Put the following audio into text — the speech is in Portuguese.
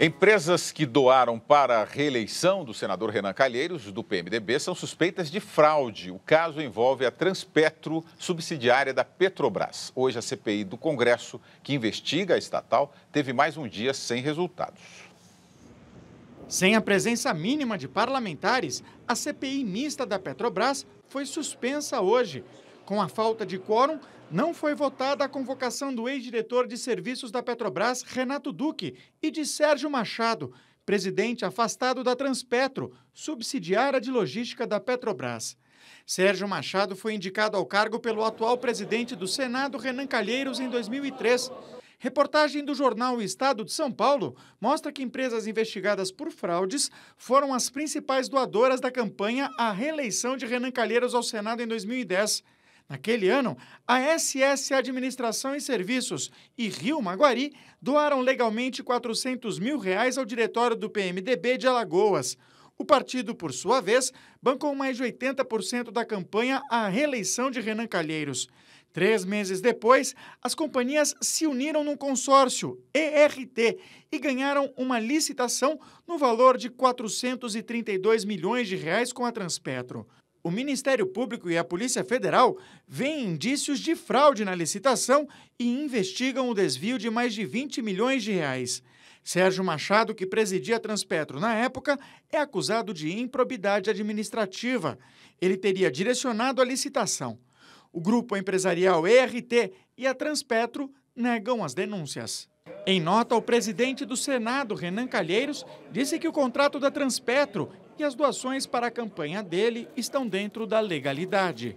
Empresas que doaram para a reeleição do senador Renan Calheiros, do PMDB, são suspeitas de fraude. O caso envolve a Transpetro, subsidiária da Petrobras. Hoje, a CPI do Congresso, que investiga a estatal, teve mais um dia sem resultados. Sem a presença mínima de parlamentares, a CPI mista da Petrobras foi suspensa hoje. Com a falta de quórum, não foi votada a convocação do ex-diretor de serviços da Petrobras, Renato Duque, e de Sérgio Machado, presidente afastado da Transpetro, subsidiária de logística da Petrobras. Sérgio Machado foi indicado ao cargo pelo atual presidente do Senado, Renan Calheiros, em 2003. Reportagem do jornal Estado de São Paulo mostra que empresas investigadas por fraudes foram as principais doadoras da campanha à reeleição de Renan Calheiros ao Senado em 2010. Naquele ano, a SS Administração e Serviços e Rio Maguari doaram legalmente 400 mil reais ao diretório do PMDB de Alagoas. O partido, por sua vez, bancou mais de 80% da campanha à reeleição de Renan Calheiros. Três meses depois, as companhias se uniram num consórcio, ERT, e ganharam uma licitação no valor de 432 milhões de reais com a Transpetro o Ministério Público e a Polícia Federal veem indícios de fraude na licitação e investigam o desvio de mais de 20 milhões de reais. Sérgio Machado, que presidia a Transpetro na época, é acusado de improbidade administrativa. Ele teria direcionado a licitação. O grupo empresarial ERT e a Transpetro negam as denúncias. Em nota, o presidente do Senado, Renan Calheiros, disse que o contrato da Transpetro e as doações para a campanha dele estão dentro da legalidade.